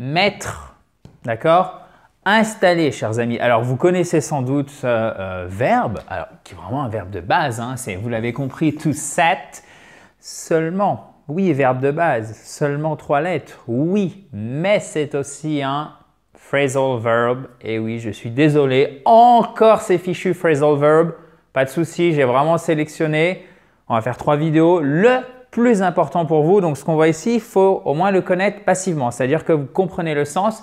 mettre, d'accord Installer, chers amis. Alors, vous connaissez sans doute ce euh, verbe, alors, qui est vraiment un verbe de base, hein, c'est, vous l'avez compris, to set, seulement. Oui, verbe de base, seulement trois lettres. Oui, mais c'est aussi un phrasal verb. Et oui, je suis désolé, encore ces fichus phrasal verb. Pas de souci, j'ai vraiment sélectionné. On va faire trois vidéos. Le plus important pour vous. Donc ce qu'on voit ici, il faut au moins le connaître passivement, c'est-à-dire que vous comprenez le sens.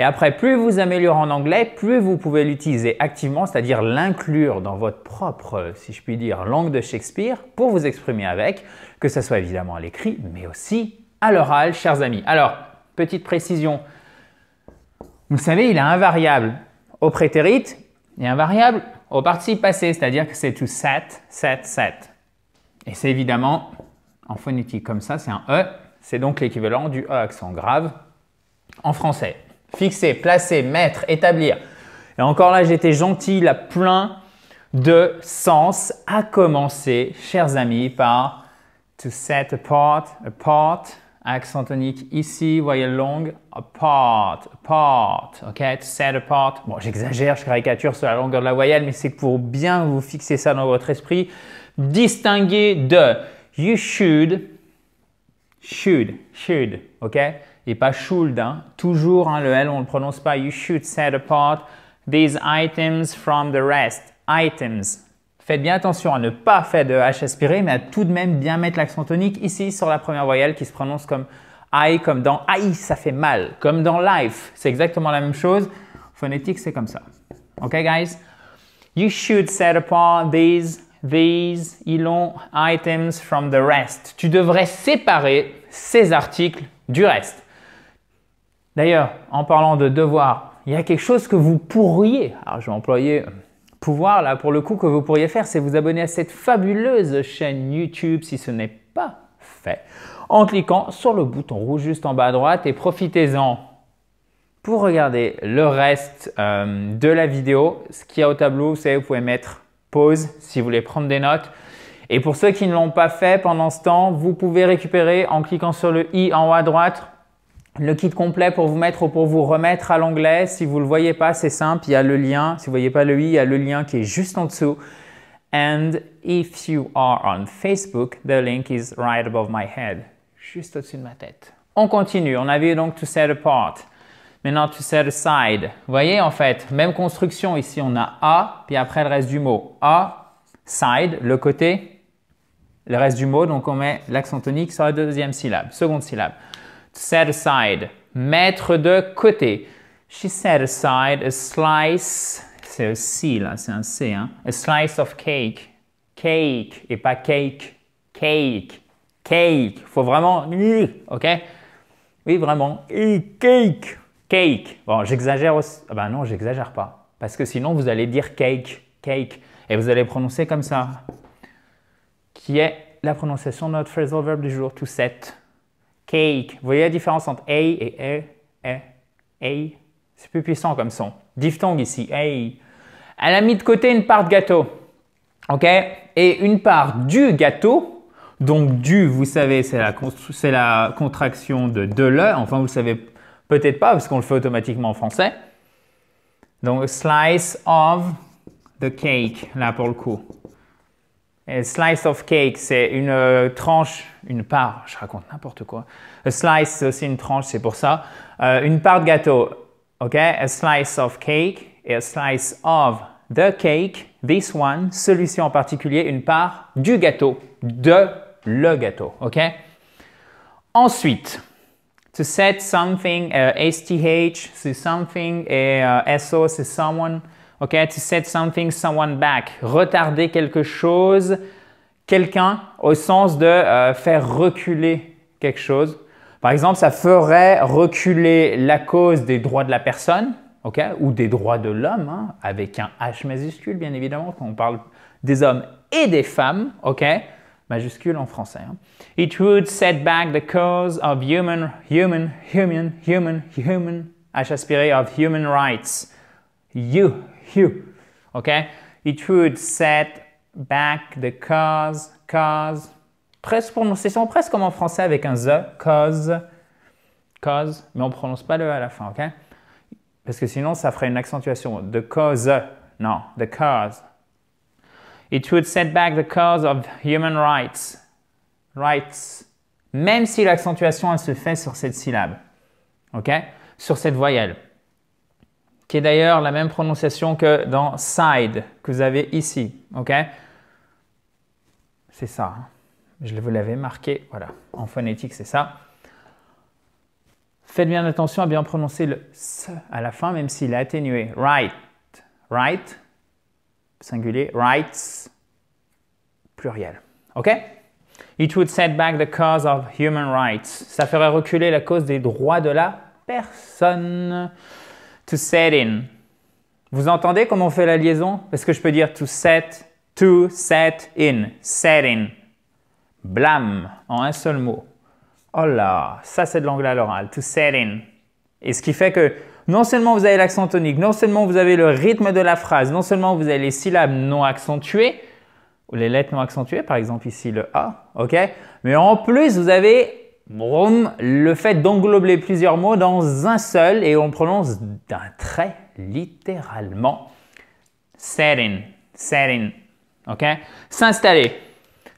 Et après, plus vous améliorez en anglais, plus vous pouvez l'utiliser activement, c'est-à-dire l'inclure dans votre propre, si je puis dire, langue de Shakespeare pour vous exprimer avec, que ce soit évidemment à l'écrit, mais aussi à l'oral, chers amis. Alors, petite précision. Vous savez, il a un variable au prétérite et un variable au participe passé, c'est-à-dire que c'est tout set, set, set. Et c'est évidemment en phonétique comme ça, c'est un E. C'est donc l'équivalent du E accent grave en français. Fixer, placer, mettre, établir. Et encore là, j'étais gentil, a plein de sens, à commencer, chers amis, par to set apart, apart, accent tonique ici, voyelle longue, apart, apart, ok, to set apart. Bon, j'exagère, je caricature sur la longueur de la voyelle, mais c'est pour bien vous fixer ça dans votre esprit, distinguer de You should, should, should, ok Et pas should, hein. toujours hein, le L, on ne le prononce pas. You should set apart these items from the rest. Items. Faites bien attention à ne pas faire de H aspiré, mais à tout de même bien mettre l'accent tonique ici sur la première voyelle qui se prononce comme I, comme dans I, ça fait mal, comme dans life. C'est exactement la même chose. Phonétique, c'est comme ça. Ok, guys? You should set apart these these ont items from the rest. Tu devrais séparer ces articles du reste. D'ailleurs, en parlant de devoir, il y a quelque chose que vous pourriez, alors je vais employer euh, pouvoir là pour le coup que vous pourriez faire, c'est vous abonner à cette fabuleuse chaîne YouTube si ce n'est pas fait, en cliquant sur le bouton rouge juste en bas à droite et profitez-en pour regarder le reste euh, de la vidéo. Ce qu'il y a au tableau, vous savez, vous pouvez mettre pause si vous voulez prendre des notes. Et pour ceux qui ne l'ont pas fait pendant ce temps, vous pouvez récupérer en cliquant sur le i en haut à droite le kit complet pour vous mettre ou pour vous remettre à l'onglet. Si vous ne le voyez pas, c'est simple, il y a le lien. Si vous ne voyez pas le i, il y a le lien qui est juste en dessous. And if you are on Facebook, the link is right above my head, juste au-dessus de ma tête. On continue. On a vu donc to set apart. Maintenant, to set aside. Vous voyez, en fait, même construction. Ici, on a a, puis après le reste du mot. A, side, le côté, le reste du mot. Donc, on met l'accent tonique sur la deuxième syllabe, seconde syllabe. To set aside, mettre de côté. She set aside a slice, c'est un C là, hein, c'est un C, hein? a slice of cake. Cake, et pas cake. Cake, cake. Faut vraiment, euh, ok? Oui, vraiment, euh, cake. Cake. Bon, j'exagère aussi. Ah ben non, j'exagère pas. Parce que sinon, vous allez dire cake, cake. Et vous allez prononcer comme ça. Qui est la prononciation de notre phrasal verb du jour, tout set. Cake. Vous voyez la différence entre a et e, e, a. C'est plus puissant comme son. Diphtongue ici, a. Elle a mis de côté une part de gâteau. OK Et une part du gâteau, donc du, vous savez, c'est la, la, contraction de de le. Enfin, vous savez Peut-être pas, parce qu'on le fait automatiquement en français. Donc, slice of the cake, là pour le coup. A slice of cake, c'est une euh, tranche, une part, je raconte n'importe quoi. A slice, c'est aussi une tranche, c'est pour ça. Euh, une part de gâteau, ok? A slice of cake et a slice of the cake, this one, celui-ci en particulier, une part du gâteau, de le gâteau, ok? Ensuite, To set something, uh, STH, c'est something, et uh, SO, c'est someone. to set something, someone back. Retarder quelque chose, quelqu'un, au sens de euh, faire reculer quelque chose. Par exemple, ça ferait reculer la cause des droits de la personne, ou des droits de l'homme, hein? avec un H majuscule, bien évidemment, quand on parle des hommes et des femmes, OK majuscule en français. Hein. It would set back the cause of human, human, human, human, human, H aspiré of human rights. You, you, ok? It would set back the cause, cause, presque prononciation presque comme en français avec un the, cause, cause, mais on prononce pas le à la fin, ok? Parce que sinon ça ferait une accentuation. The cause, non, the cause, It would set back the cause of human rights. Rights. Même si l'accentuation, elle se fait sur cette syllabe. OK Sur cette voyelle. Qui est d'ailleurs la même prononciation que dans side, que vous avez ici. OK C'est ça. Hein. Je vous l'avais marqué. Voilà. En phonétique, c'est ça. Faites bien attention à bien prononcer le s à la fin, même s'il est atténué. Right. Right singulier, rights, pluriel. OK It would set back the cause of human rights. Ça ferait reculer la cause des droits de la personne. To set in. Vous entendez comment on fait la liaison Parce que je peux dire to set, to set in, set in. Blam, en un seul mot. Oh là, ça c'est de l'anglais à l'oral, to set in. Et ce qui fait que non seulement vous avez l'accent tonique, non seulement vous avez le rythme de la phrase, non seulement vous avez les syllabes non accentuées, ou les lettres non accentuées, par exemple ici le A, ok Mais en plus, vous avez le fait d'englober plusieurs mots dans un seul et on prononce d'un trait littéralement. Setting, setting, ok S'installer.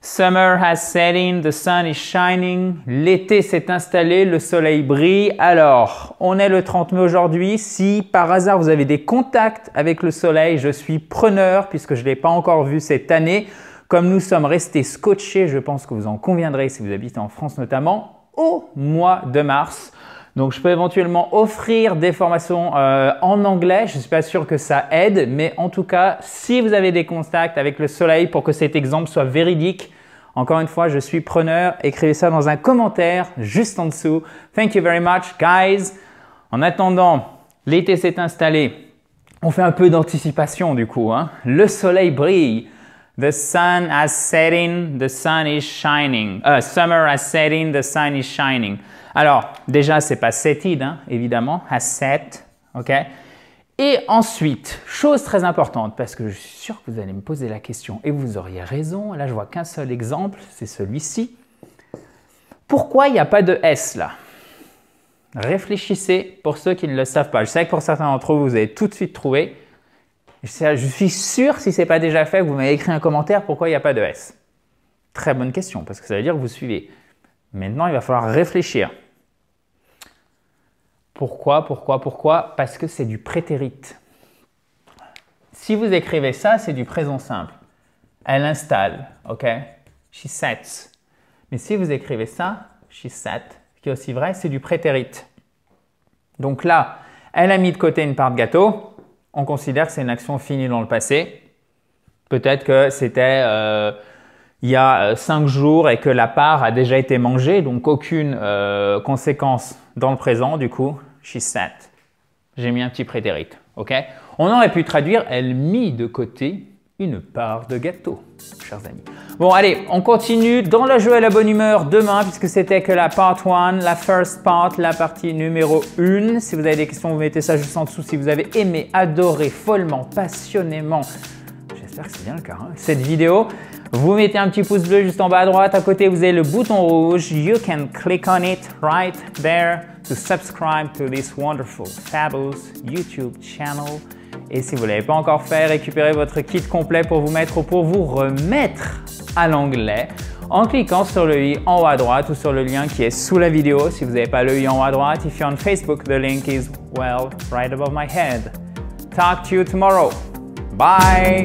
Summer has set in, the sun is shining. L'été s'est installé, le soleil brille. Alors, on est le 30 mai aujourd'hui. Si par hasard vous avez des contacts avec le soleil, je suis preneur puisque je ne l'ai pas encore vu cette année. Comme nous sommes restés scotchés, je pense que vous en conviendrez si vous habitez en France notamment, au mois de mars. Donc je peux éventuellement offrir des formations euh, en anglais. Je ne suis pas sûr que ça aide, mais en tout cas, si vous avez des contacts avec le soleil pour que cet exemple soit véridique, encore une fois, je suis preneur. Écrivez ça dans un commentaire juste en dessous. Thank you very much, guys. En attendant, l'été s'est installé. On fait un peu d'anticipation du coup. Hein. Le soleil brille. The sun has setting, the sun is shining. Euh, summer has setting, the sun is shining. Alors, déjà, ce c'est pas setted, hein, évidemment, has set, ok Et ensuite, chose très importante, parce que je suis sûr que vous allez me poser la question, et vous auriez raison, là je vois qu'un seul exemple, c'est celui-ci. Pourquoi il n'y a pas de S là Réfléchissez pour ceux qui ne le savent pas. Je sais que pour certains d'entre vous, vous avez tout de suite trouvé. Je suis sûr, si ce n'est pas déjà fait, que vous m'avez écrit un commentaire pourquoi il n'y a pas de S. Très bonne question, parce que ça veut dire que vous suivez. Maintenant, il va falloir réfléchir. Pourquoi, pourquoi, pourquoi Parce que c'est du prétérite. Si vous écrivez ça, c'est du présent simple. Elle installe, ok She sets. Mais si vous écrivez ça, she set, qui est aussi vrai, c'est du prétérite. Donc là, elle a mis de côté une part de gâteau, on considère que c'est une action finie dans le passé. Peut-être que c'était euh, il y a euh, cinq jours et que la part a déjà été mangée, donc aucune euh, conséquence dans le présent, du coup, she's sat. J'ai mis un petit prétérit. On aurait pu traduire, elle mit de côté une part de gâteau, chers amis. Bon, allez, on continue dans la joie et la bonne humeur demain, puisque c'était que la part 1, la first part, la partie numéro 1. Si vous avez des questions, vous mettez ça juste en dessous. Si vous avez aimé, adoré, follement, passionnément, j'espère que c'est bien le cas, hein, cette vidéo, vous mettez un petit pouce bleu juste en bas à droite. À côté, vous avez le bouton rouge. You can click on it right there to subscribe to this wonderful, fabulous YouTube channel. Et si vous ne l'avez pas encore fait, récupérez votre kit complet pour vous mettre ou pour vous remettre à l'anglais en cliquant sur le i en haut à droite ou sur le lien qui est sous la vidéo. Si vous n'avez pas le i en haut à droite, if you're on Facebook, the link is, well, right above my head. Talk to you tomorrow. Bye!